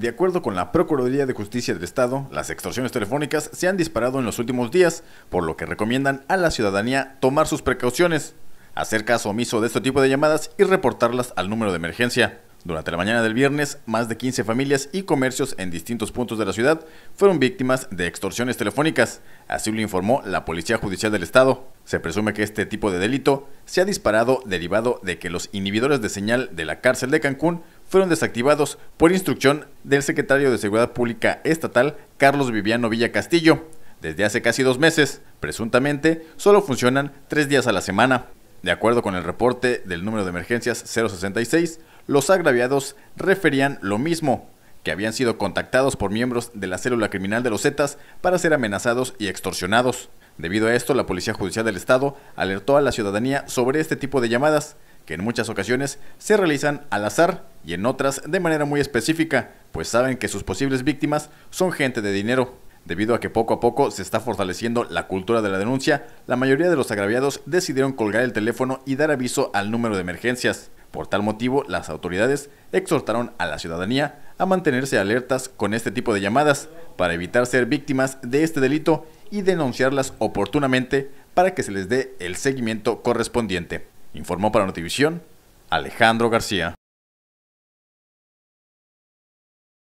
De acuerdo con la Procuraduría de Justicia del Estado, las extorsiones telefónicas se han disparado en los últimos días, por lo que recomiendan a la ciudadanía tomar sus precauciones, hacer caso omiso de este tipo de llamadas y reportarlas al número de emergencia. Durante la mañana del viernes, más de 15 familias y comercios en distintos puntos de la ciudad fueron víctimas de extorsiones telefónicas, así lo informó la Policía Judicial del Estado. Se presume que este tipo de delito se ha disparado derivado de que los inhibidores de señal de la cárcel de Cancún fueron desactivados por instrucción del secretario de Seguridad Pública Estatal, Carlos Viviano Villa Castillo. Desde hace casi dos meses, presuntamente, solo funcionan tres días a la semana. De acuerdo con el reporte del número de emergencias 066, los agraviados referían lo mismo, que habían sido contactados por miembros de la célula criminal de los Zetas para ser amenazados y extorsionados. Debido a esto, la Policía Judicial del Estado alertó a la ciudadanía sobre este tipo de llamadas, que en muchas ocasiones se realizan al azar y en otras de manera muy específica, pues saben que sus posibles víctimas son gente de dinero. Debido a que poco a poco se está fortaleciendo la cultura de la denuncia, la mayoría de los agraviados decidieron colgar el teléfono y dar aviso al número de emergencias. Por tal motivo, las autoridades exhortaron a la ciudadanía a mantenerse alertas con este tipo de llamadas para evitar ser víctimas de este delito y denunciarlas oportunamente para que se les dé el seguimiento correspondiente. Informó para Notivisión Alejandro García.